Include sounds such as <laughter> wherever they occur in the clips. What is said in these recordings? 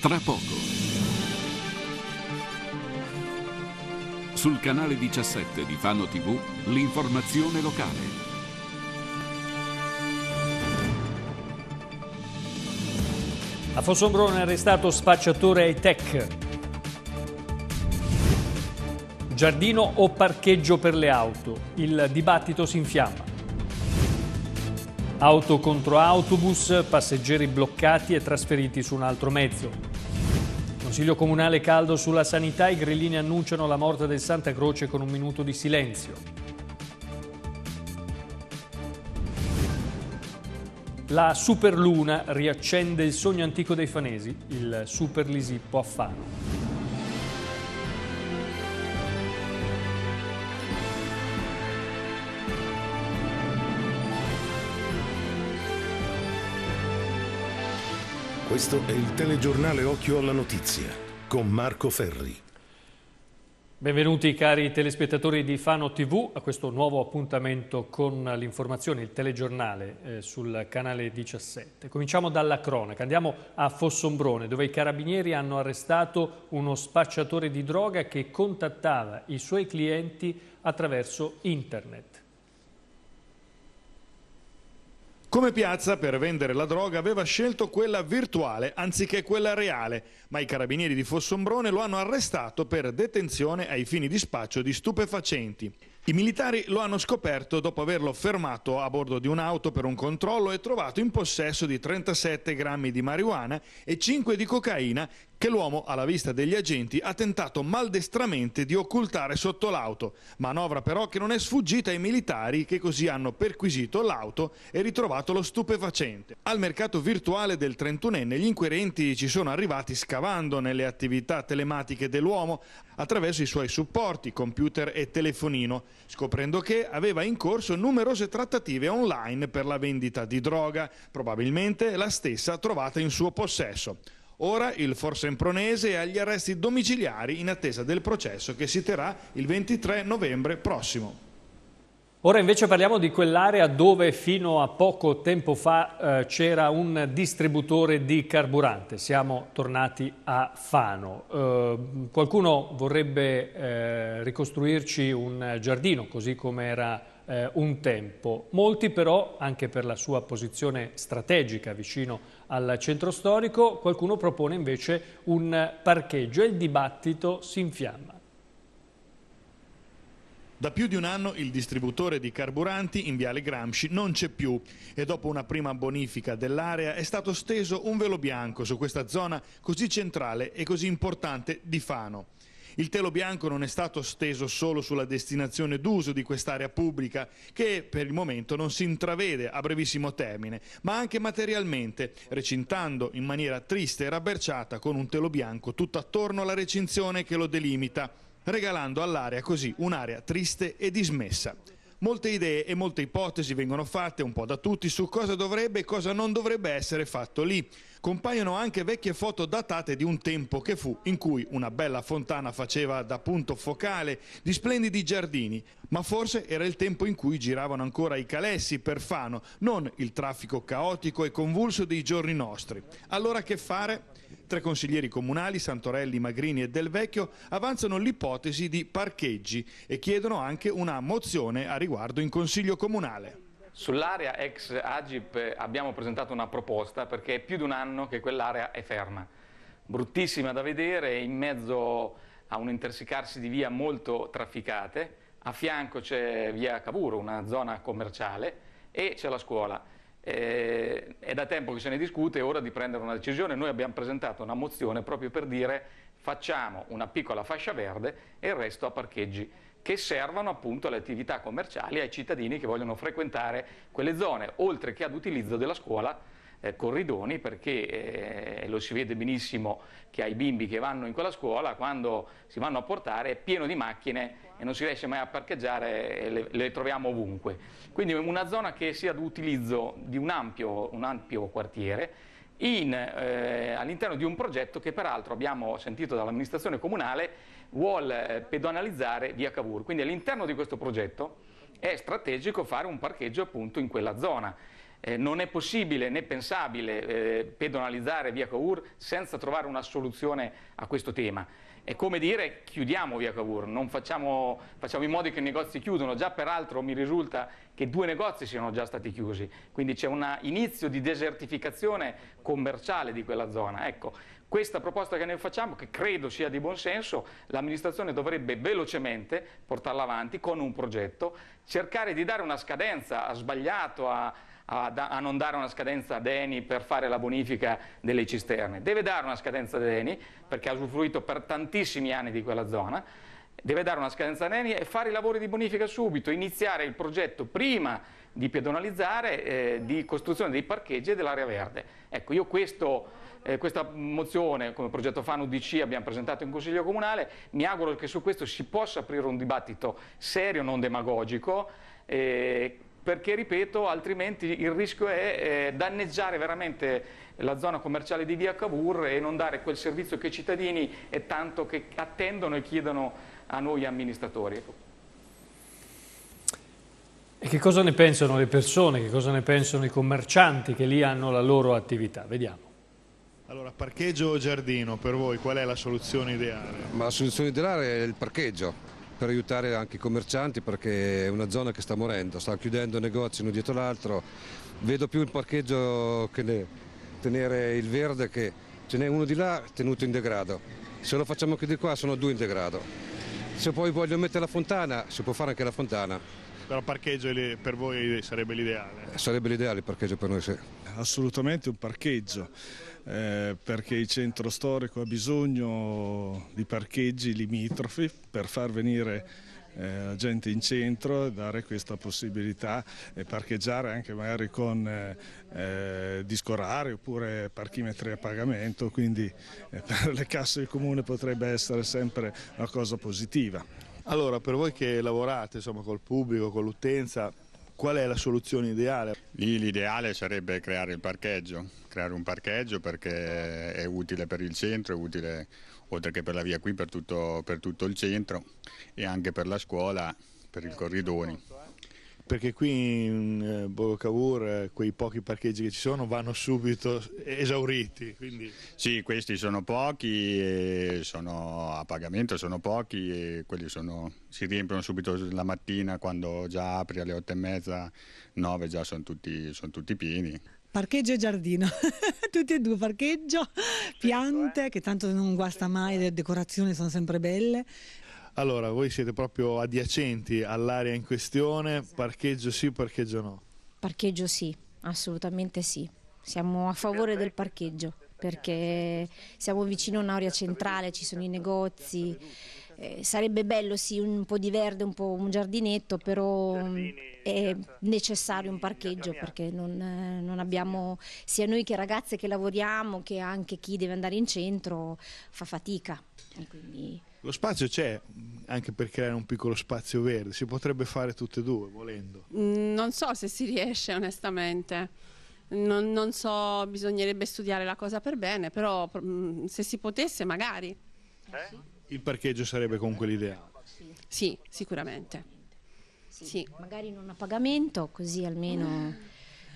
Tra poco. Sul canale 17 di Fano TV, l'informazione locale. A Fossombrone è arrestato spacciatore ai tech. Giardino o parcheggio per le auto? Il dibattito si infiamma. Auto contro autobus, passeggeri bloccati e trasferiti su un altro mezzo. Consiglio comunale caldo sulla sanità, i grillini annunciano la morte del Santa Croce con un minuto di silenzio. La Superluna riaccende il sogno antico dei fanesi, il Super Lisippo a Fano. Questo è il telegiornale Occhio alla Notizia con Marco Ferri. Benvenuti cari telespettatori di Fano TV a questo nuovo appuntamento con l'informazione, il telegiornale eh, sul canale 17. Cominciamo dalla cronaca, andiamo a Fossombrone dove i carabinieri hanno arrestato uno spacciatore di droga che contattava i suoi clienti attraverso internet. Come piazza per vendere la droga aveva scelto quella virtuale anziché quella reale, ma i carabinieri di Fossombrone lo hanno arrestato per detenzione ai fini di spaccio di stupefacenti. I militari lo hanno scoperto dopo averlo fermato a bordo di un'auto per un controllo e trovato in possesso di 37 grammi di marijuana e 5 di cocaina che l'uomo, alla vista degli agenti, ha tentato maldestramente di occultare sotto l'auto, manovra però che non è sfuggita ai militari che così hanno perquisito l'auto e ritrovato lo stupefacente. Al mercato virtuale del 31enne gli inquirenti ci sono arrivati scavando nelle attività telematiche dell'uomo attraverso i suoi supporti, computer e telefonino, scoprendo che aveva in corso numerose trattative online per la vendita di droga, probabilmente la stessa trovata in suo possesso. Ora il forsempronese è agli arresti domiciliari in attesa del processo che si terrà il 23 novembre prossimo. Ora invece parliamo di quell'area dove fino a poco tempo fa eh, c'era un distributore di carburante. Siamo tornati a Fano. Eh, qualcuno vorrebbe eh, ricostruirci un giardino così come era eh, un tempo. Molti però, anche per la sua posizione strategica vicino al centro storico, qualcuno propone invece un parcheggio e il dibattito si infiamma. Da più di un anno il distributore di carburanti in Viale Gramsci non c'è più e dopo una prima bonifica dell'area è stato steso un velo bianco su questa zona così centrale e così importante di Fano. Il telo bianco non è stato steso solo sulla destinazione d'uso di quest'area pubblica, che per il momento non si intravede a brevissimo termine, ma anche materialmente, recintando in maniera triste e rabberciata con un telo bianco tutt'attorno alla recinzione che lo delimita regalando all'area così un'area triste e dismessa. Molte idee e molte ipotesi vengono fatte un po' da tutti su cosa dovrebbe e cosa non dovrebbe essere fatto lì. Compaiono anche vecchie foto datate di un tempo che fu in cui una bella fontana faceva da punto focale di splendidi giardini, ma forse era il tempo in cui giravano ancora i calessi per Fano, non il traffico caotico e convulso dei giorni nostri. Allora che fare? Tre consiglieri comunali, Santorelli, Magrini e Del Vecchio, avanzano l'ipotesi di parcheggi e chiedono anche una mozione a riguardo in Consiglio Comunale. Sull'area ex Agip abbiamo presentato una proposta perché è più di un anno che quell'area è ferma. Bruttissima da vedere, in mezzo a un intersicarsi di vie molto trafficate, a fianco c'è via Cavour, una zona commerciale, e c'è la scuola. Eh, è da tempo che se ne discute, è ora di prendere una decisione. Noi abbiamo presentato una mozione proprio per dire facciamo una piccola fascia verde e il resto a parcheggi che servano appunto alle attività commerciali, ai cittadini che vogliono frequentare quelle zone, oltre che ad utilizzo della scuola eh, corridoni perché eh, lo si vede benissimo che ai bimbi che vanno in quella scuola quando si vanno a portare è pieno di macchine e non si riesce mai a parcheggiare, le, le troviamo ovunque. Quindi una zona che sia d'utilizzo di un ampio, un ampio quartiere eh, all'interno di un progetto che peraltro abbiamo sentito dall'amministrazione comunale vuole eh, pedonalizzare via Cavour. Quindi all'interno di questo progetto è strategico fare un parcheggio appunto in quella zona. Eh, non è possibile né pensabile eh, pedonalizzare via Cavour senza trovare una soluzione a questo tema. È come dire chiudiamo via Cavour, facciamo, facciamo, in modo che i negozi chiudano. Già peraltro mi risulta che due negozi siano già stati chiusi, quindi c'è un inizio di desertificazione commerciale di quella zona. Ecco, questa proposta che noi facciamo, che credo sia di buon senso, l'amministrazione dovrebbe velocemente portarla avanti con un progetto, cercare di dare una scadenza, ha sbagliato, a a, da, a non dare una scadenza a Deni per fare la bonifica delle cisterne, deve dare una scadenza a Deni perché ha usufruito per tantissimi anni di quella zona, deve dare una scadenza a Deni e fare i lavori di bonifica subito, iniziare il progetto prima di pedonalizzare, eh, di costruzione dei parcheggi e dell'area verde. Ecco, io questo... Eh, questa mozione come progetto FAN UDC abbiamo presentato in Consiglio Comunale, mi auguro che su questo si possa aprire un dibattito serio, non demagogico, eh, perché ripeto altrimenti il rischio è eh, danneggiare veramente la zona commerciale di via Cavour e non dare quel servizio che i cittadini e tanto che attendono e chiedono a noi amministratori. E che cosa ne pensano le persone, che cosa ne pensano i commercianti che lì hanno la loro attività? Vediamo. Allora, parcheggio o giardino, per voi qual è la soluzione ideale? Ma la soluzione ideale è il parcheggio per aiutare anche i commercianti perché è una zona che sta morendo, sta chiudendo negozi uno dietro l'altro, vedo più il parcheggio che ne, tenere il verde che ce n'è uno di là tenuto in degrado, se lo facciamo anche di qua sono due in degrado, se poi voglio mettere la fontana si può fare anche la fontana. Però parcheggio per voi sarebbe l'ideale? Sarebbe l'ideale il parcheggio per noi, sì. Assolutamente un parcheggio eh, perché il centro storico ha bisogno di parcheggi limitrofi per far venire eh, gente in centro e dare questa possibilità e parcheggiare anche magari con eh, eh discorari oppure parchimetri a pagamento, quindi eh, <laughs> per le casse del comune potrebbe essere sempre una cosa positiva. Allora, per voi che lavorate insomma, col pubblico, con l'utenza, Qual è la soluzione ideale? Lì l'ideale sarebbe creare il parcheggio, creare un parcheggio perché è utile per il centro, è utile oltre che per la via qui per tutto, per tutto il centro e anche per la scuola, per il corridoni perché qui in eh, Borgo Cavour eh, quei pochi parcheggi che ci sono vanno subito esauriti. Quindi... Sì, questi sono pochi, sono a pagamento sono pochi e quelli sono, si riempiono subito la mattina quando già apri alle 8 e mezza, 9 già sono tutti, sono tutti pieni parcheggio e giardino, <laughs> tutti e due, parcheggio, piante eh. che tanto non guasta mai, le decorazioni sono sempre belle allora, voi siete proprio adiacenti all'area in questione, esatto. parcheggio sì, parcheggio no? Parcheggio sì, assolutamente sì. Siamo a favore del parcheggio perché siamo vicino a un'area centrale, ci sono i negozi, eh, sarebbe bello sì un po' di verde, un po' un giardinetto, però mm, è necessario un parcheggio perché non, eh, non abbiamo, sia noi che ragazze che lavoriamo che anche chi deve andare in centro fa fatica. E quindi lo spazio c'è anche per creare un piccolo spazio verde, si potrebbe fare tutte e due volendo. Mm, non so se si riesce onestamente, non, non so, bisognerebbe studiare la cosa per bene, però mm, se si potesse magari. Eh? Il parcheggio sarebbe comunque l'ideale. Sì, sicuramente. Sì. Sì. Magari non a pagamento, così almeno... Mm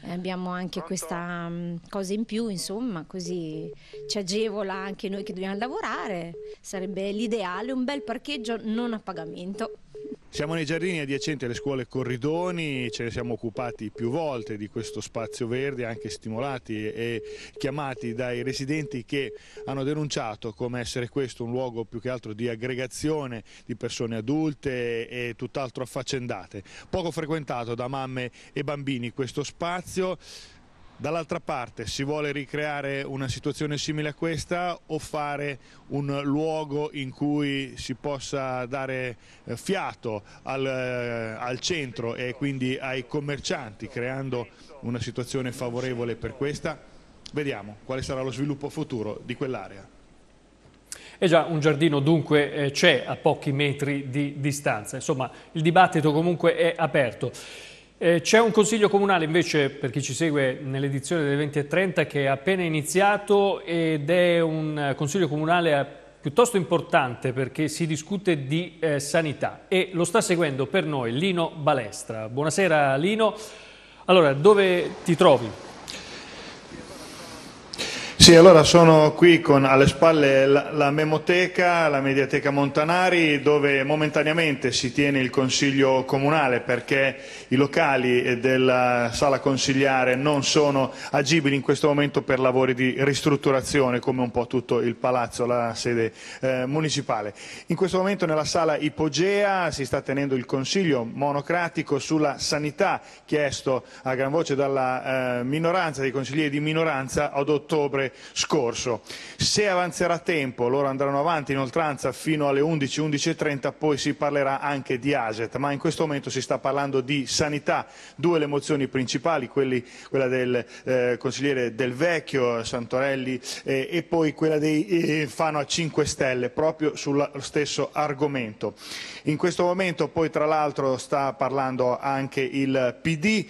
eh, abbiamo anche questa mm, cosa in più, insomma, così ci agevola anche noi che dobbiamo lavorare. Sarebbe l'ideale un bel parcheggio non a pagamento. Siamo nei giardini adiacenti alle scuole Corridoni, ce ne siamo occupati più volte di questo spazio verde, anche stimolati e chiamati dai residenti che hanno denunciato come essere questo un luogo più che altro di aggregazione di persone adulte e tutt'altro affaccendate. Poco frequentato da mamme e bambini questo spazio. Dall'altra parte si vuole ricreare una situazione simile a questa o fare un luogo in cui si possa dare eh, fiato al, eh, al, centro e quindi ai commercianti creando una situazione favorevole per questa? Vediamo quale sarà lo sviluppo futuro di quell'area. E eh già un giardino dunque c'è a pochi metri di distanza, insomma il dibattito comunque è aperto. Eh, c'è un consiglio comunale invece per chi ci segue nell'edizione delle 20.30 che è appena iniziato ed è un consiglio comunale eh, piuttosto importante perché si discute di eh, sanità e lo sta seguendo per noi Lino Balestra. Buonasera Lino, allora dove ti trovi? Sì, allora sono qui con alle spalle la, la, Memoteca, la Mediateca Montanari, dove momentaneamente si tiene il Consiglio Comunale perché i locali della sala consigliare non sono agibili in questo momento per lavori di ristrutturazione, come un po' tutto il palazzo, la sede eh, municipale. In questo momento nella sala Ipogea si sta tenendo il Consiglio monocratico sulla sanità, chiesto a gran voce dalla eh, minoranza, dei consiglieri di minoranza ad ottobre scorso. Se avanzerà tempo, loro andranno avanti in oltranza fino alle 11, poi si parlerà anche di ASET, ma in questo momento si sta parlando di sanità, due le mozioni principali, quelli, quella del eh, consigliere Del Vecchio, Santorelli eh, e poi quella dei eh, Fano a 5 Stelle, proprio sullo stesso argomento. In questo momento poi tra l'altro sta parlando anche il PD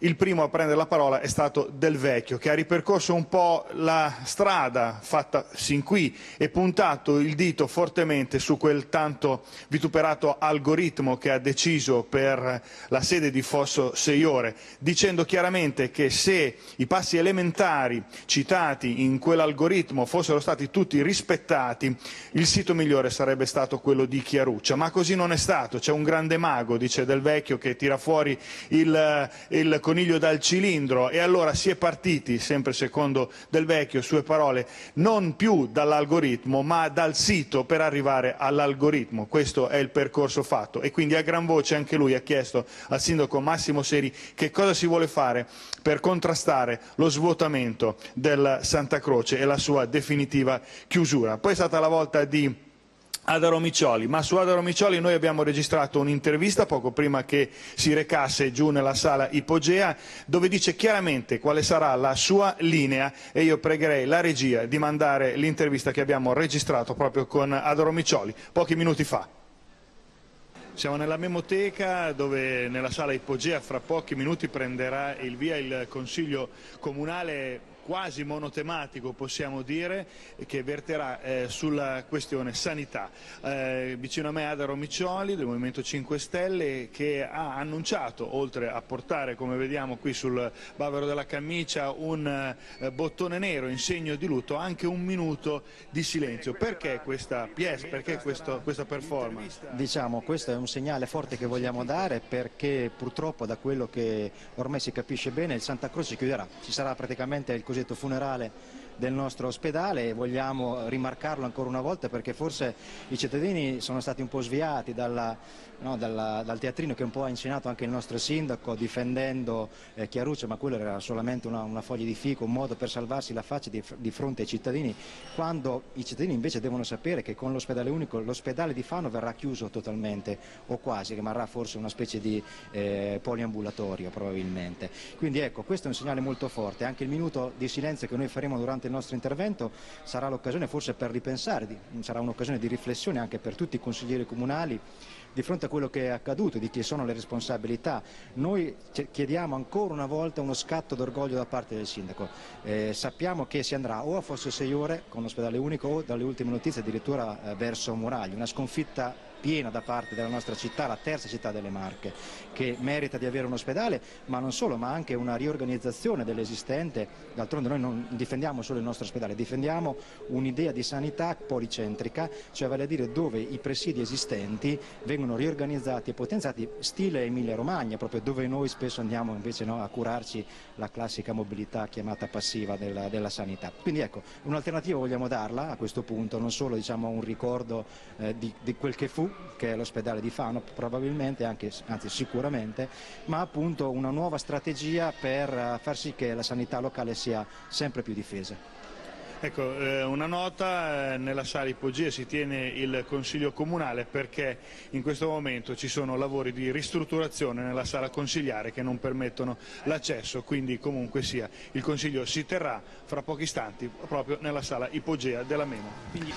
il primo a prendere la parola è stato Del Vecchio, che ha ripercorso un po' la strada fatta sin qui e puntato il dito fortemente su quel tanto vituperato algoritmo che ha deciso per la sede di Fosso Seiore, dicendo chiaramente che se i passi elementari citati in quell'algoritmo fossero stati tutti rispettati, il sito migliore sarebbe stato quello di Chiaruccia. Ma così non è stato, c'è un grande mago, dice Del Vecchio, che tira fuori il, il coniglio dal cilindro e allora si è partiti, sempre secondo Del Vecchio, sue parole, non più dall'algoritmo ma dal sito per arrivare all'algoritmo. Questo è il percorso fatto e quindi a gran voce anche lui ha chiesto al sindaco Massimo Seri che cosa si vuole fare per contrastare lo svuotamento del Santa Croce e la sua definitiva chiusura. Poi è stata la volta di Adaro Miccioli, ma su Adaro Miccioli noi abbiamo registrato un'intervista poco prima che si recasse giù nella sala Ipogea dove dice chiaramente quale sarà la sua linea e io pregherei la regia di mandare l'intervista che abbiamo registrato proprio con Adaro Miccioli pochi minuti fa. Siamo nella memoteca dove nella sala Ipogea fra pochi minuti prenderà il via il Consiglio Comunale quasi monotematico possiamo dire che verterà eh, sulla questione sanità. Eh, vicino a me Adaro Miccioli del Movimento 5 Stelle che ha annunciato, oltre a portare come vediamo qui sul bavero della camicia un eh, bottone nero in segno di lutto, anche un minuto di silenzio. Perché questa pièce, perché questo, questa performance? Diciamo, questo è un segnale forte che vogliamo dare perché purtroppo da quello che ormai si capisce bene il Santa Croce chiuderà, ci sarà praticamente il cosiddetto progetto funerale del nostro ospedale e vogliamo rimarcarlo ancora una volta perché forse i cittadini sono stati un po' sviati dalla, no, dalla, dal teatrino che un po' ha insegnato anche il nostro sindaco difendendo eh, Chiaruccio, ma quello era solamente una, una, foglia di fico, un modo per salvarsi la faccia di, di fronte ai cittadini, quando i cittadini invece devono sapere che con l'ospedale unico l'ospedale di Fano verrà chiuso totalmente o quasi, rimarrà forse una specie di eh, poliambulatorio probabilmente. Quindi ecco, questo è un segnale molto forte, anche il minuto di silenzio che noi faremo durante durante il nostro intervento sarà l'occasione forse per ripensare, sarà un'occasione di riflessione anche per tutti i consiglieri comunali di fronte a quello che è accaduto, di chi sono le responsabilità. Noi chiediamo ancora una volta uno scatto d'orgoglio da parte del sindaco. Eh, sappiamo che si andrà o a Fosse 6 ore con l'ospedale unico o dalle ultime notizie addirittura eh, verso Muragli, una sconfitta piena da parte della nostra città, la terza città delle Marche, che merita di avere un ospedale, ma non solo, ma anche una riorganizzazione dell'esistente. D'altronde noi non difendiamo solo il nostro ospedale, difendiamo un'idea di sanità policentrica, cioè vale a dire dove i presidi esistenti vengono riorganizzati e potenziati, stile Emilia-Romagna, proprio dove noi spesso andiamo invece no, a curarci la classica mobilità chiamata passiva della, della sanità. Quindi ecco, un'alternativa vogliamo darla a questo punto, non solo diciamo, un ricordo eh, di, di quel che fu, che è l'ospedale di Fano probabilmente, anche, anzi sicuramente, ma appunto una nuova strategia per eh, far sì che la sanità locale sia sempre più difesa. Ecco, eh, una nota, eh, nella sala Ipogia si tiene il Consiglio Comunale perché in questo momento ci sono lavori di ristrutturazione nella sala consigliare che non permettono l'accesso, quindi comunque sia il Consiglio si terrà fra pochi istanti proprio nella sala Ipogea della Meno. Quindi...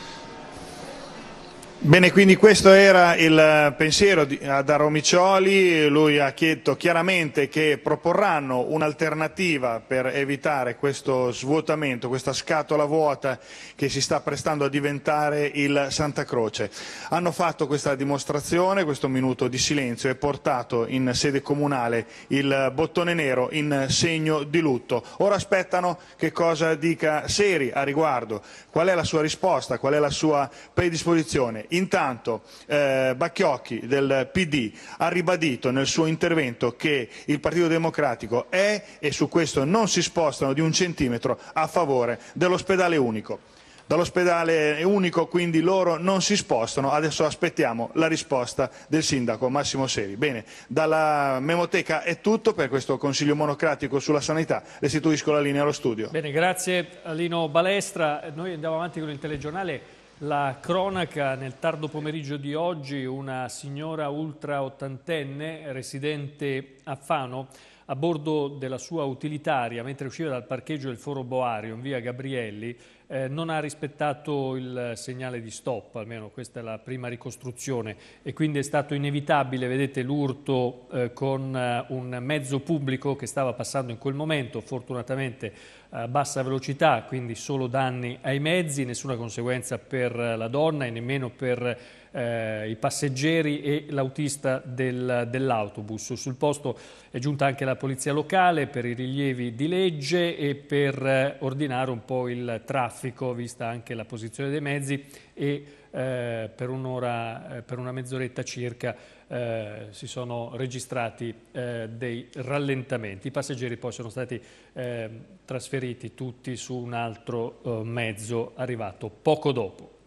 Bene, quindi questo era il eh, pensiero di, eh, ad Aromicioli, lui ha chiesto chiaramente che proporranno un'alternativa per evitare questo svuotamento, questa scatola vuota che si sta prestando a diventare il Santa Croce. Hanno fatto questa dimostrazione, questo minuto di silenzio e portato in sede comunale il eh, bottone nero in segno di lutto. Ora aspettano che cosa dica Seri a riguardo, qual è la sua risposta, qual è la sua predisposizione. Intanto eh, Bacchiocchi del PD ha ribadito nel suo intervento che il Partito Democratico è, e su questo non si spostano di un centimetro, a favore dell'ospedale unico. Dall'ospedale unico quindi loro non si spostano, adesso aspettiamo la risposta del sindaco Massimo Seri. Bene, dalla memoteca è tutto per questo Consiglio monocratico sulla sanità, restituisco la linea allo studio. Bene, grazie Lino Balestra, noi andiamo avanti con il telegiornale. La cronaca nel tardo pomeriggio di oggi, una signora ultra ottantenne residente a Fano a bordo della sua utilitaria, mentre usciva dal parcheggio del Foro Boario in via Gabrielli, eh, non ha rispettato il segnale di stop, almeno questa è la prima ricostruzione, e quindi è stato inevitabile, vedete, l'urto eh, con eh, un mezzo pubblico che stava passando in quel momento, fortunatamente a bassa velocità, quindi solo danni ai mezzi, nessuna conseguenza per la donna e nemmeno per eh, i passeggeri e l'autista del, dell'autobus. Sul posto è giunta anche la polizia locale per i rilievi di legge e per eh, ordinare un po' il traffico, vista anche la posizione dei mezzi e eh, per un'ora, eh, per una mezz'oretta circa eh, si sono registrati eh, dei rallentamenti. I passeggeri poi sono stati eh, trasferiti tutti su un altro eh, mezzo arrivato poco dopo.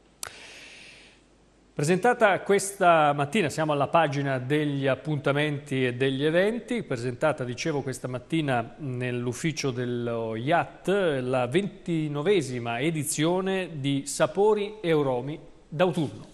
Presentata questa mattina, siamo alla pagina degli appuntamenti e degli eventi, presentata dicevo questa mattina nell'ufficio dello IAT la ventinovesima edizione di Sapori e Aromi d'autunno.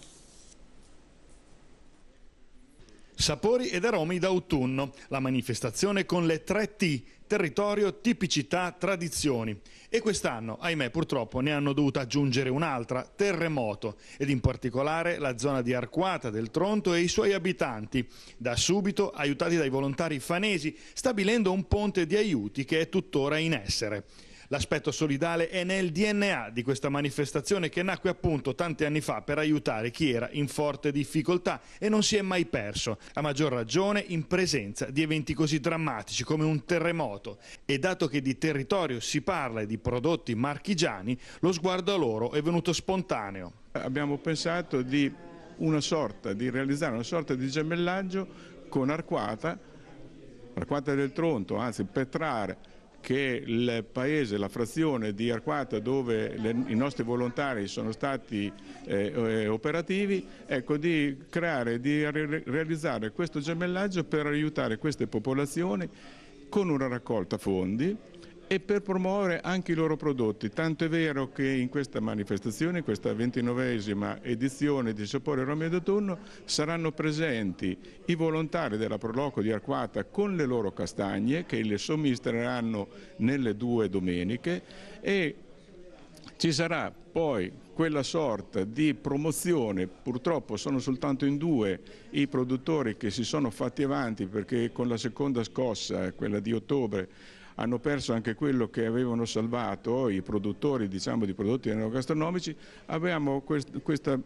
Sapori ed aromi d'autunno, la manifestazione con le 3T, territorio, tipicità, tradizioni. E quest'anno, ahimè, purtroppo ne hanno dovuto aggiungere un'altra, terremoto, ed in particolare la zona di Arquata del Tronto e i suoi abitanti, da subito aiutati dai volontari fanesi, stabilendo un ponte di aiuti che è tuttora in essere. L'aspetto solidale è nel DNA di questa manifestazione che nacque appunto tanti anni fa per aiutare chi era in forte difficoltà e non si è mai perso, a maggior ragione in presenza di eventi così drammatici come un terremoto. E dato che di territorio si parla e di prodotti marchigiani, lo sguardo a loro è venuto spontaneo. Abbiamo pensato di, sorta, di realizzare una sorta di gemellaggio con Arquata, Arquata del Tronto, anzi Petrare, che il paese, la frazione di Arquata dove le, i nostri volontari sono stati eh, eh operativi, ecco, di creare, di realizzare questo gemellaggio per aiutare queste popolazioni con una raccolta fondi e per promuovere anche i loro prodotti. Tanto è vero che in questa manifestazione, in questa ventinovesima edizione di Sapore Romeo d'autunno, saranno presenti i volontari della Proloco di Arquata con le loro castagne che le somministreranno nelle due domeniche e ci sarà poi quella sorta di promozione, purtroppo sono soltanto in due i produttori che si sono fatti avanti perché con la seconda scossa, quella di ottobre, hanno perso anche quello che avevano salvato i produttori diciamo, di prodotti enogastronomici, abbiamo quest questa,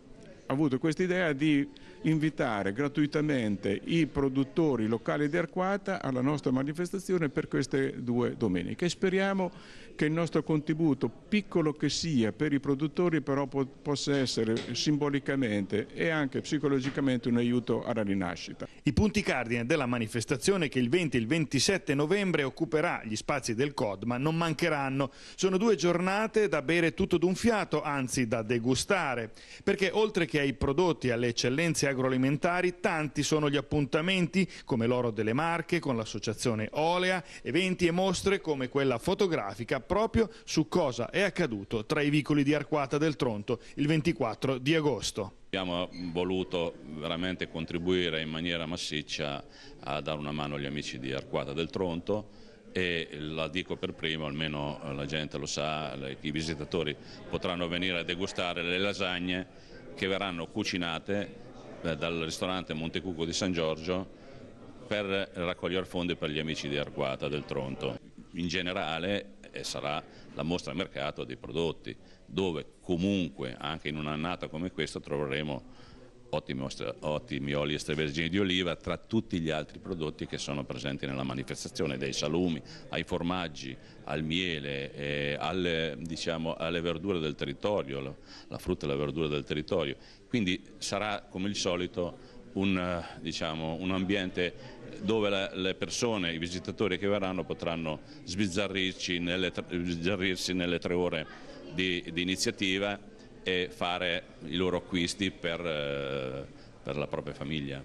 avuto questa idea di invitare gratuitamente i produttori locali di Arquata alla nostra manifestazione per queste due domeniche. Speriamo che il nostro contributo, piccolo che sia, per i produttori però po possa essere simbolicamente e anche psicologicamente un aiuto alla rinascita. I punti cardine della manifestazione che il 20 e il 27 novembre occuperà gli spazi del CODMA non mancheranno. Sono due giornate da bere tutto d'un fiato, anzi da degustare, perché oltre che ai prodotti e alle eccellenze agricole, agroalimentari, tanti sono gli appuntamenti come l'Oro delle Marche con l'associazione Olea, eventi e mostre come quella fotografica proprio su cosa è accaduto tra i vicoli di Arquata del Tronto il 24 di agosto. Abbiamo voluto veramente contribuire in maniera massiccia a dare una mano agli amici di Arquata del Tronto e la dico per primo, almeno la gente lo sa, i visitatori potranno venire a degustare le lasagne che verranno cucinate eh, dal ristorante Montecuco di San Giorgio per raccogliere fondi per gli amici di Arquata del Tronto. In generale eh, sarà la mostra mercato dei prodotti, dove comunque anche in un'annata come questa troveremo ottimi, ottimi oli extravergini di oliva tra tutti gli altri prodotti che sono presenti nella manifestazione, dai salumi ai formaggi, al miele, eh, alle, diciamo, alle, verdure del territorio, la, la frutta e la verdura del territorio. Quindi sarà come il solito un, diciamo, un, ambiente dove la, le persone, i visitatori che verranno potranno sbizzarrirsi nelle, sbizzarrirsi nelle tre ore di, di iniziativa e fare i loro acquisti per, eh, per la propria famiglia.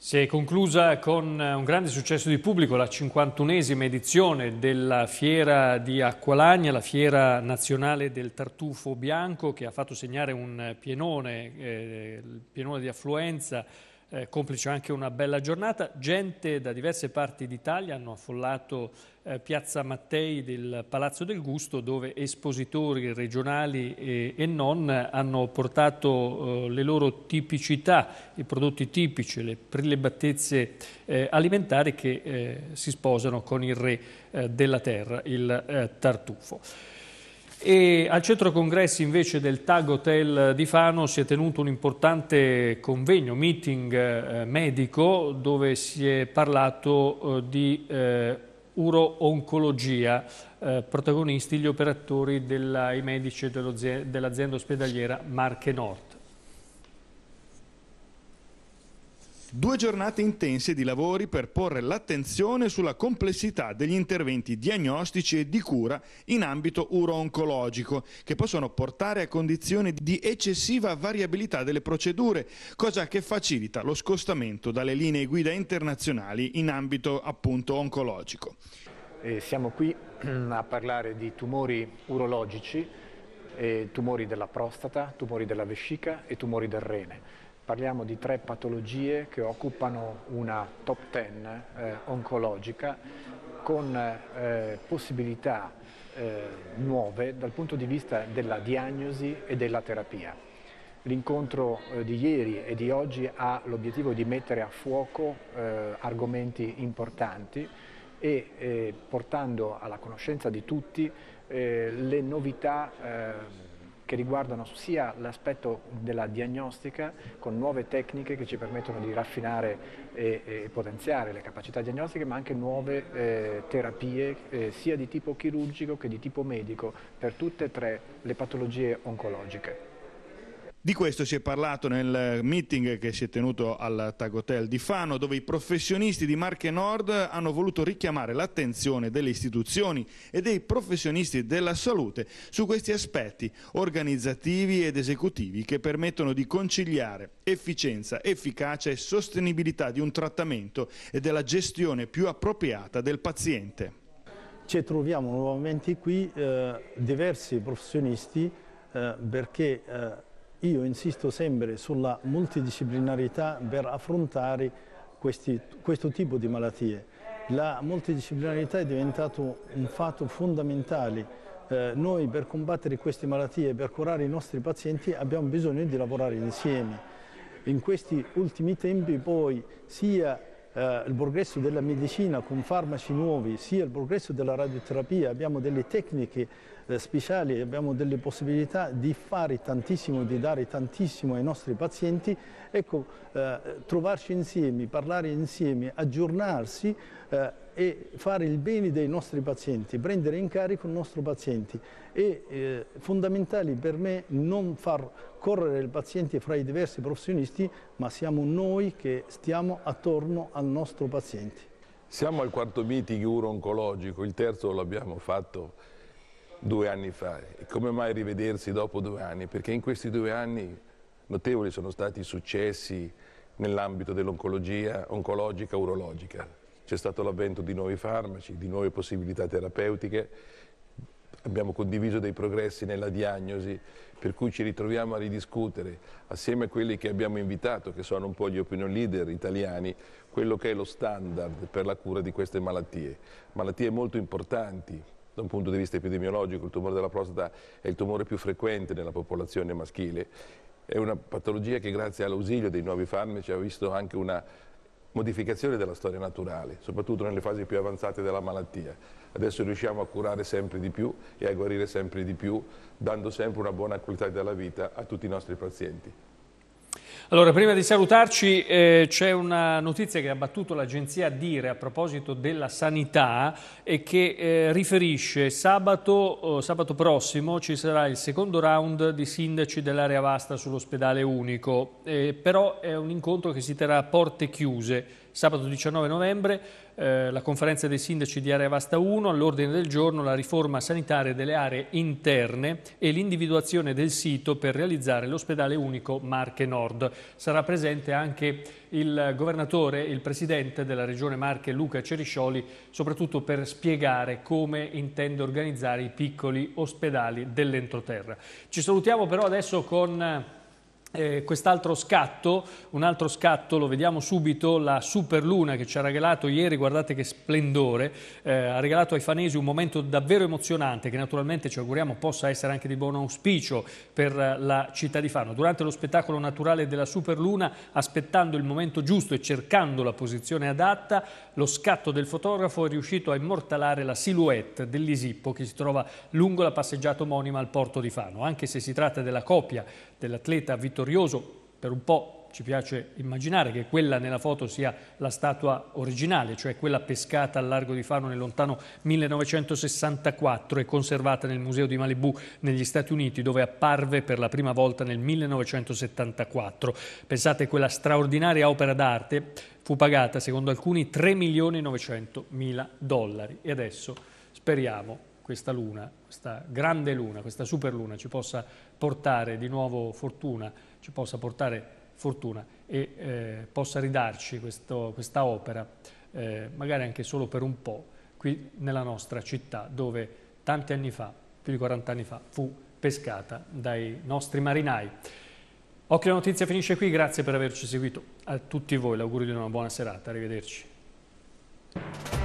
Si è conclusa con eh, un grande successo di pubblico la 51esima edizione della fiera di Acqualagna, la fiera nazionale del tartufo bianco che ha fatto segnare un pienone, eh, il pienone di affluenza eh, complice anche una bella giornata. Gente da diverse parti d'Italia hanno affollato eh, Piazza Mattei del Palazzo del Gusto dove espositori regionali e, e non hanno portato eh, le loro tipicità, i prodotti tipici, le prelibatezze eh, alimentari che eh, si sposano con il re eh, della terra, il tartufo. E al centro congressi invece del Tag Hotel di Fano si è tenuto un importante convegno, meeting eh, medico dove si è parlato eh, di eh, uro-oncologia, eh, protagonisti gli operatori della, i medici dell'azienda dell ospedaliera Marche Nord. Due giornate intense di lavori per porre l'attenzione sulla complessità degli interventi diagnostici e di cura in ambito uro-oncologico, che possono portare a condizioni di eccessiva variabilità delle procedure, cosa che facilita lo scostamento dalle linee guida internazionali in ambito appunto oncologico. Eh, siamo qui <clears throat> a parlare di tumori urologici, eh, tumori della prostata, tumori della vescica e tumori del rene Parliamo di tre patologie che occupano una top 10 eh, oncologica con eh, possibilità eh, nuove dal punto di vista della diagnosi e della terapia. L'incontro eh, di ieri e di oggi ha l'obiettivo di mettere a fuoco eh, argomenti importanti e eh, portando alla conoscenza di tutti eh, le novità eh, che riguardano sia l'aspetto della diagnostica con nuove tecniche che ci permettono di raffinare e, e potenziare le capacità diagnostiche ma anche nuove eh, terapie eh, sia di tipo chirurgico che di tipo medico per tutte e tre le patologie oncologiche. Di questo si è parlato nel meeting che si è tenuto al Tag Hotel di Fano, dove i professionisti di Marche Nord hanno voluto richiamare l'attenzione delle istituzioni e dei professionisti della salute su questi aspetti organizzativi ed esecutivi che permettono di conciliare efficienza, efficacia e sostenibilità di un trattamento e della gestione più appropriata del paziente. Ci troviamo nuovamente qui eh, diversi professionisti eh, perché eh, io insisto sempre sulla multidisciplinarità per affrontare questi, questo tipo di malattie. La multidisciplinarità è diventato un fatto fondamentale. Eh, noi per combattere queste malattie, per curare i nostri pazienti abbiamo bisogno di lavorare insieme. In questi ultimi tempi poi sia eh, il progresso della medicina con farmaci nuovi, sia il progresso della radioterapia, abbiamo delle tecniche eh, speciali, abbiamo delle possibilità di fare tantissimo, di dare tantissimo ai nostri pazienti, ecco, eh, trovarci insieme, parlare insieme, aggiornarsi eh, e fare il bene dei nostri pazienti, prendere in carico i nostri pazienti. È eh, fondamentale per me non far correre il paziente fra i diversi professionisti, ma siamo noi che stiamo attorno al nostro paziente. Siamo al quarto meeting uro-oncologico, il terzo l'abbiamo fatto due anni fa. E come mai rivedersi dopo due anni? Perché in questi due anni notevoli sono stati i successi nell'ambito dell'oncologia oncologica urologica. C'è stato l'avvento di nuovi farmaci, di nuove possibilità terapeutiche, abbiamo condiviso dei progressi nella diagnosi, per cui ci ritroviamo a ridiscutere assieme a quelli che abbiamo invitato, che sono un po' gli opinion leader italiani, quello che è lo standard per la cura di queste malattie. Malattie molto importanti da un punto di vista epidemiologico il tumore della prostata è il tumore più frequente nella popolazione maschile. È una patologia che grazie all'ausilio dei nuovi farmaci ha visto anche una modificazione della storia naturale, soprattutto nelle fasi più avanzate della malattia. Adesso riusciamo a curare sempre di più e a guarire sempre di più, dando sempre una buona qualità della vita a tutti i nostri pazienti. Allora, prima di salutarci eh, c'è una notizia che ha battuto l'agenzia a Dire a proposito della sanità e che eh, riferisce sabato, oh, sabato prossimo ci sarà il secondo round di sindaci dell'area vasta sull'ospedale unico, eh, però è un incontro che si terrà a porte chiuse Sabato 19 novembre eh, la conferenza dei sindaci di Area Vasta 1, all'ordine del giorno la riforma sanitaria delle aree interne e l'individuazione del sito per realizzare l'ospedale unico Marche Nord. Sarà presente anche il governatore, il presidente della regione Marche Luca Ceriscioli, soprattutto per spiegare come intende organizzare i piccoli ospedali dell'entroterra. Ci salutiamo però adesso con eh, quest'altro scatto, un altro scatto, lo vediamo subito, la superluna che ci ha regalato ieri, guardate che splendore, eh, ha regalato ai fanesi un momento davvero emozionante che naturalmente ci auguriamo possa essere anche di buon auspicio per eh, la città di Fano. Durante lo spettacolo naturale della superluna, aspettando il momento giusto e cercando la posizione adatta, lo scatto del fotografo è riuscito a immortalare la silhouette dell'Isippo che si trova lungo la passeggiata omonima al porto di Fano. Anche se si tratta della copia dell'atleta Vittorio vittorioso, per un po' ci piace immaginare che quella nella foto sia la statua originale, cioè quella pescata al largo di Fano nel lontano 1964 e conservata nel museo di Malibu negli Stati Uniti dove apparve per la prima volta nel 1974. Pensate quella straordinaria opera d'arte fu pagata secondo alcuni 3 milioni 900 mila dollari e adesso speriamo questa luna, questa grande luna, questa super luna ci possa portare di nuovo fortuna, ci possa portare fortuna e eh, possa ridarci questo, questa opera, eh, magari anche solo per un po', qui nella nostra città dove tanti anni fa, più di 40 anni fa, fu pescata dai nostri marinai. Occhio alla notizia finisce qui, grazie per averci seguito. A tutti voi l'augurio di una buona serata, arrivederci.